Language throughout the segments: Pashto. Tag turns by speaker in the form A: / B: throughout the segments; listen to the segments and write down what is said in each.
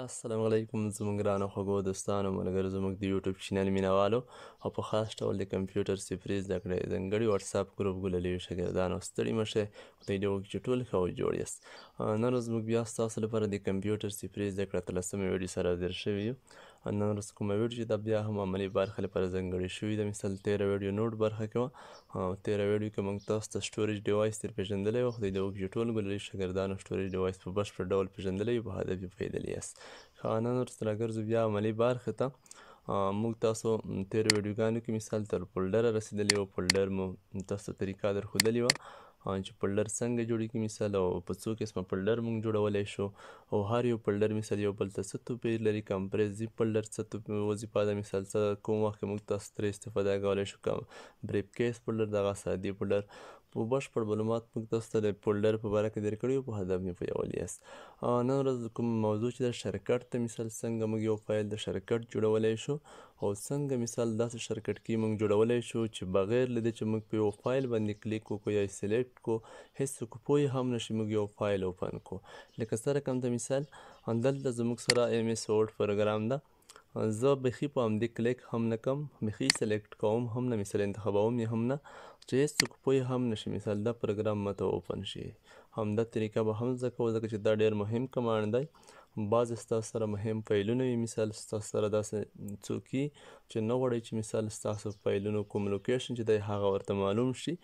A: السلام علیکم زموږ ګرانو خوږو دوستانو ملګرو زموږ د یوټیوب چینل مینوالو او په خاص ډول د کمپیوټر صفري زده کړې ځانګړي واټساپ ګروپ ګللیو شاګردانو ستړي مه شئ خدای دې وکړي چې ټول ښه او جوړ یاست نن ورځ موږ بیا ستاسو لپاره د کمپیوټر صفري زده کړه تلسمې ویډیو سره حاضر شوي یو نن ورځ کومه ویډیو چې دا بیا هم عملی برخه لپاره ځانګړې شوې ده مثال تیره ویډیو نوټ برخه کې وه تیره ویډیو کې موږ تاسو ته سټوریج ډیوایس تر پېژندلی وه خدای د وکړي ټول ګلري شاګردانو سټوریج ډیوایس په بشپړ ډول پېژندلی په هدف یې پوهېدلی یاست ښه نن ورځ راګرځو بیا عملی برخې ته موږ تاسو تیر ویډیوګانو کې مثال تر فولډر رسیدلی و فولډر مو تاسو طریقه در خودلی و چې پلډر څنګه جوړیږي مثال او په څو قسمه پلډر موږ جوړولی شو او هر یو پلډر مثال یو بل ته څه توپیر لري کمپریزیو پلډر څه وظیفه ده مثال څه کوم وخت کې موږ تاسو ترې استفاده کولی شو کم بریف کیس پلډر دغه سادي پلډر په بشپړ معلومات موږ تاسو ته د فولډر په باره کې درکړیو په هدف مې پویولی یاست نن ورځ کوم موضوع چې د شرکټ ته مثال څنګه موږ یو فایل د شرکټ جوړولی شو او څنګه مثال داسې شرکټ کې موږ جوړولی شو چې بغیر له دې چې موږ په یو فایل باندې کلیک وکړو یا سلیکټ کو هیڅ کو پوی هم نشي موږ یو فایل اوپن کو لکه سره کوم ته مثال همدلته زموږ سره ایم ایس ورډ پروګرام ده زه بیخي په همدې کلیک هم نه کوم بیخي سلیکټ کوم هم نه مثال انتخابوم یې هم نه چې هېڅوک پوه هم نشي مثال دا پروګرام ماته اوپن شي همدا طریقه به هم زده کوو ځکه چې دا ډېر مهم کمانډ دی بعض ستاسو سره مهم فایلونه یې مثال ستاسو سره داسې څوک چې نه غواړي چې مثال ستاسو فایلونو کوم لوکیشن چې دی هغه ورته معلوم شي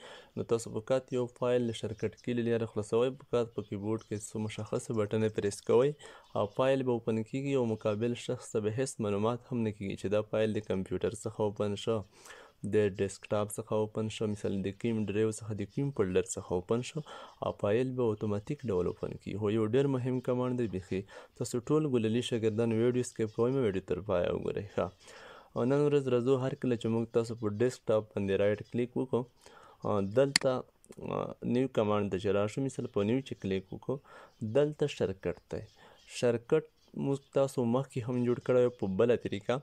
A: نو تاسو په کات یو فایل له شرکټ کې لري خلاصوي په کات په کیبورډ کې څو مشخص بټن پریس کوي او فایل به اوپن کیږي او مقابل شخص ته به هیڅ معلومات هم نه کیږي چې دا فایل د کمپیوټر څخه اوپن شو د ډیسکټاپ څخه اوپن شو مثلا د کوم ډرایو څخه د کوم فولډر څخه اوپن شو او فایل به اتوماتیک ډول اوپن کی هو یو ډیر مهم کمانډ دی بخي تاسو ټول ګللی شاګردان ویډیو سکیپ کوی مې ویډیو تر پای وګورئ ښا او نن ورځ راځو هر کله چې موږ تاسو په ډیسکټاپ باندې رائټ کلیک وکړو دلته نیو کمانډ د چراشو مثال په نیو چې کلیک وکړو دلته شرکت ته شرکت موږ تاسو مخکې هم جوړ کړو په بل طریقه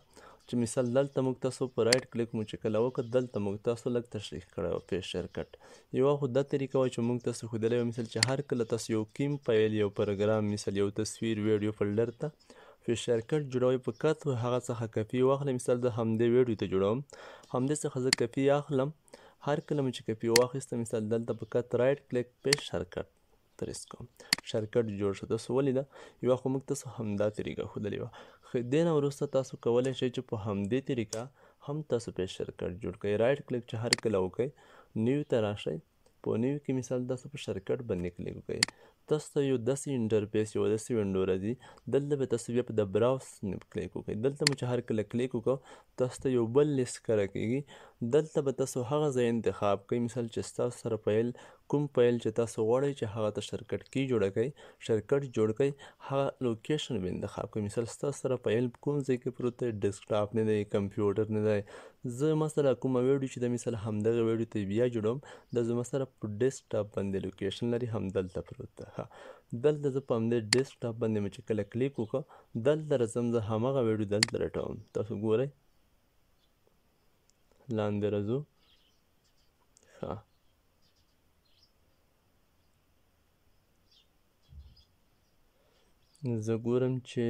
A: چې مثال دلته موږ تاسو په رائټ کلیک مو چې کله وکړ دلته موږ تاسو لږ تشریح کړو په شرکټ یو خو دا طریقه وای چې موږ تاسو خو دلې مثال چې هر کله تاسو یو کیم فایل یو پروګرام مثال یو تصویر ویډیو فولډر ته په شرکټ جوړوي په کتو هغه څخه کپی واخلم مثال د همدې ویډیو ته جوړوم همدې څخه زه کپی اخلم هر کله چې کپی واخیستم مثال دلته په کټ رائټ کلیک په شرکټ ترسکو شرکټ جوړ شو تاسو ولیده یو خو موږ تاسو همدا طریقه خودلې و خو دین وروسته تاسو کولای شئ چې په همدې طریقه هم تاسو په شرکټ جوړ کړئ رائټ کلیک چې هر کله وکړئ نیو ته راشئ په نیو کې مثال تاسو په شرکټ باندې کلیک وکړئ تاسو ته یو داسې انټرفیس یو داسې ونډو راځي دلته به تاسو بیا په د براوس کلیک وکړئ دلته مو چې هر کله کلیک وکړو تاسو ته یو بل لیست ښکاره کیږي دلته به تاسو هغه ځای انتخاب کوئ مثال چې ستاسو سره پیل کوم فایل چې تاسو غواړئ چې هغه ته شرکټ کی جوړ کړئ شرکټ جوړ کړئ هغه لوکیشن به انتخاب کړئ مثلا تاسو سره فایل کوم ځای کې پروت دی ډیسکټاپ نه دی کمپیوټر نه دی زه مثلا کوم ویډیو چې د مثلا همدغه ویډیو ته بیا جوړم د زما سره په ډیسکټاپ باندې لوکیشن لري همدلته پروت ده دلته زه په همدې ډیسکټاپ باندې مې چې کله کلیک وکړ دلته راځم زه همغه ویډیو دلته رټوم تاسو ګورئ لاندې راځو ښه زه ګورم چې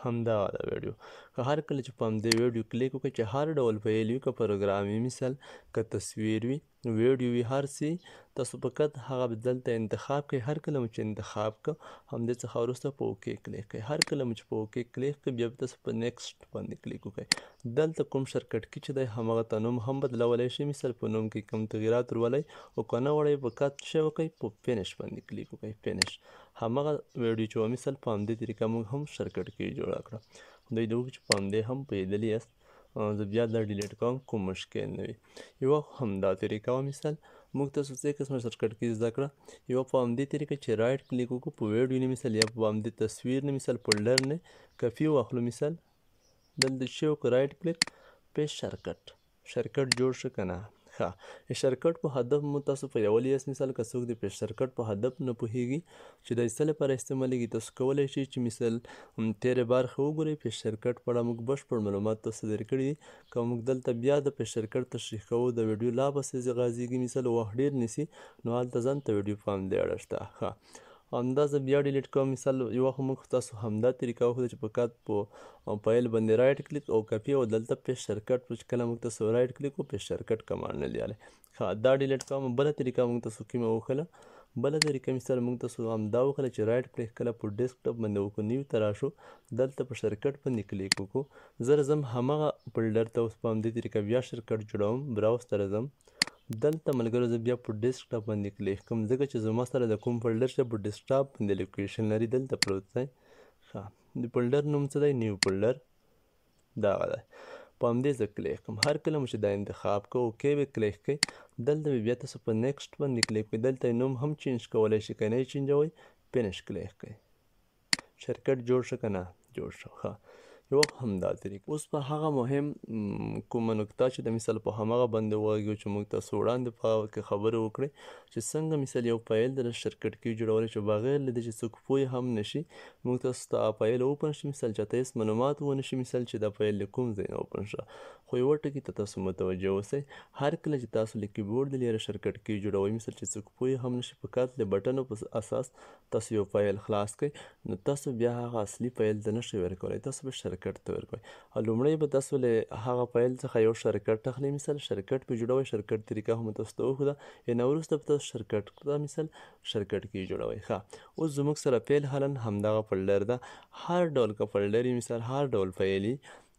A: همدغه ده ویډیو که هر کله چې په همدې ویډیو کلیک وکړئ چې هر ډول ویل وي که پروګرامي مثال که تصویر وي ویډیو وي هر څه تاسو فقط هغه دلته انتخاب کوئ هر کله چې انتخاب کو همدې څخه وروسته په اوکې کلیک کوئ هر کله چې په اوکې کلیک کوئ بیا تاسو په نیکسټ باندې کلیک وکړئ دلته کوم شرکټ کې چې دی همغه ته نوم هم بدلولی شئ مثال په نوم کې کوم تغیرات ورولی او که نه وړئ په کات څه وکړئ په فینش باندې کلیک وکړئ فینش همغه ویډیو چې مثال په همدې طریقه موږ هم شرکټ کې جوړه کړه دوی د وږي چې په همدې هم پوهېدلي یاست زه بیا دا ډیلیټ کوم کوم مشکل نه وي یوه همدا طریقه وه مثال موږ تاسو څه قسمه شرکټ کې زده کړه یوه په همدې طریقه چې رایټ کلیک وکړو په ویډیو نه مثال یا په همدې تصویر نه مثال فولډر نه کافي واخلو مثال دلته چې وکړو رایټ کلیک پیج شرکټ شرکټ جوړ شو که نه ښه شرکټ په هدف مو تاسو په یو لیس مثال که څوک د په شرکټ په هدف نه پوهیږي چې د استل پر استعمالېږي تاسو کولای شئ چې مثال تیر بار خو وګورئ په شرکټ په اړه موږ بشپړ معلومات تاسو درکړي که موږ دلته بیا د په شرکټ تشریح کوو د ویډیو لا پسې غازیږي مثال وه ډیر نیسی نو هلته ځان ته ویډیو فارم دی اړه شته ښه همداسې بیا ډیلیټ کوم مثال یو خو موږ تاسو همدا طریقه وخو چې په کات په فایل باندې رائټ کلیک او کپی او دلته په شرکټ چې کله موږ تاسو رائټ کلیک او په شرکټ کمانډ نه لیاله ها دا ډیلیټ کوم بل طریقه موږ تاسو کیمه وخله بل طریقه مثال موږ تاسو همدا وخله چې رائټ کلیک کله په ډیسک ټاپ باندې وکړو نیو تراشو دلته په شرکټ باندې کلیک وکړو زر زم همغه فولډر ته اوس په همدې طریقه بیا شرکټ جوړوم براوز ته راځم دلته ملګرو زه بیا په ډیسکټاپ باندې کلیک کوم ځکه چې زما سره د کوم فولډر شته په ډیسکټاپ باندې لوکیشن لري دلته پروت دی ښه د فولډر نوم څه دی نیو فولډر دغه دی په همدې زه کلیک کوم هر کله مو چې دا انتخاب کو اوکې به کلیک کوئ دلته بیا تاسو په نیکسټ باندې کلیک کوئ دلته نوم هم چینج کولی شئ که نه یې چینجوئ فینش کلیک کوئ شرکټ جوړ شو که نه جوړ شو ښه یو همدا طریقه اوس په هغه مهم کوم نکته چې د مثال په همغه باندې وایو چې موږ تاسو وړاندې په خبره وکړې چې څنګه مثال یو فایل د شرکت کې جوړول چې بغیر له دې چې څوک پوي هم نشي موږ تاسو ته فایل اوپن شي مثال چې تاسو معلومات و نشي مثال چې د فایل کوم ځای اوپن شه خو یو ټکی ته تاسو متوجه اوسئ هر کله چې تاسو له کیبورډ لري شرکت کې جوړوي مثال چې څوک پوي هم نشي په کاتل بټن په اساس تاسو یو فایل خلاص کړئ نو تاسو بیا هغه اصلي فایل د نشي ورکولای تاسو به شرکت ته ورکوي لومړی به تاسو له هغه فایل څخه یو شرکت تخلي مثال شرکت په جوړوي شرکت طریقه هم تاسو ته وخده یا نو وروسته تاسو شرکت دا مثال شرکت کې جوړوي ښه اوس زموږ سره فایل حلن همدغه فولډر ده هر ډول کا فولډر مثال هر ډول فایلی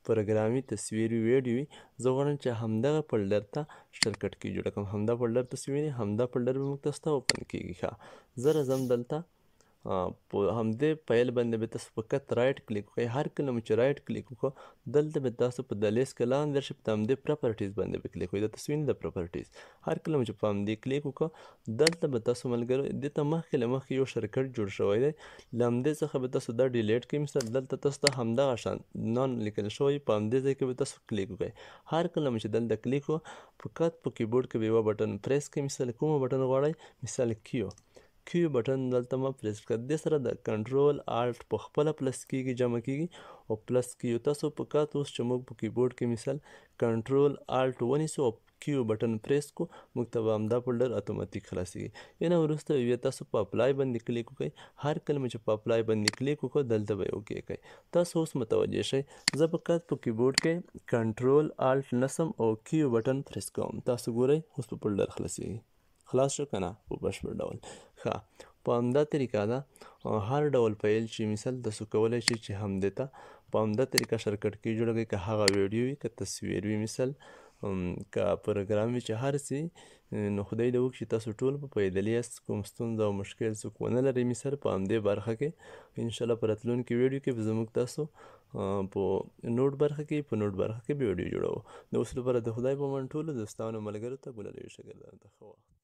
A: پروګرامي تصویر ویډیو زه غواړم چې همدغه فولډر ته شرکټ کې جوړ کړم همدا فولډر تصویر همدا فولډر به موږ تاسو ته اوپن کیږي ښه زه راځم دلته په همدې فایل باندې به تاسو فقط رائټ کلیک وکړئ هر کله چې رائټ کلیک وکړو دلته به تاسو په د لیس کلان درشپ ته همدې پراپرټیز باندې به کلیک وکړئ د تصویر د پراپرټیز هر کله چې په همدې کلیک وکړو دلته به تاسو ملګرو د ته مخکې له مخکې یو شرکت جوړ شوی دی لمدې څخه به تاسو دا ډیلیټ کړئ مثلا دلته تاسو ته همدغه شان نن لیکل شوی په همدې ځای کې به تاسو کلیک وکړئ هر کله چې دلته کلیک وکړو فقط په کیبورډ کې به یو بٹن پریس کړئ مثلا کوم بٹن غواړئ مثلا کیو کیو بټن دلته ما پریس کړ دې سره د کنټرول آلټ په خپل پلس کیږي جمع کیږي او پلس کیو تاسو په کاتو چې موږ په کیبورډ کې مثال کنټرول آلټ ونیسو او کیو بٹن پریس کو مکتبه امدا فولډر اتوماتیک خلاصيږي ان ورسته یو تاسو په اپلای باندې کلیک وکړئ هر کلمه چې په اپلای باندې کلیک وکړو دلته به اوکی کوي تاسو اوس متوجه شئ زه په کټ په کیبورډ کې کنټرول آلټ نسم او کیو بٹن پریس کوم تاسو ګورئ اوس په فولډر خلاصيږي خلاص شو کنه په بشپړ ډول ښه په همدا طریقه دا هر ډول فایل چې مثال تاسو کولی شئ چې همدې ته په همدا طریقه شرکټ کې جوړوئ که هغه ویډیو وي که تصویر وي مثال که پروګرام وي چې هر څه نو خدای دې وکړي چې تاسو ټول په پیدلې یاست کوم ستونزه او مشکل څوک ونه لري مثال په همدې برخه کې انشاءالله په راتلونکي ویډیو کې به زموږ تاسو په نوټ برخه کې په نوټ برخه کې ویډیو جوړو نو اوس لپاره د خدای په من ټولو دوستانو ملګرو ته ګلالي شاګردانو ته ښه وخت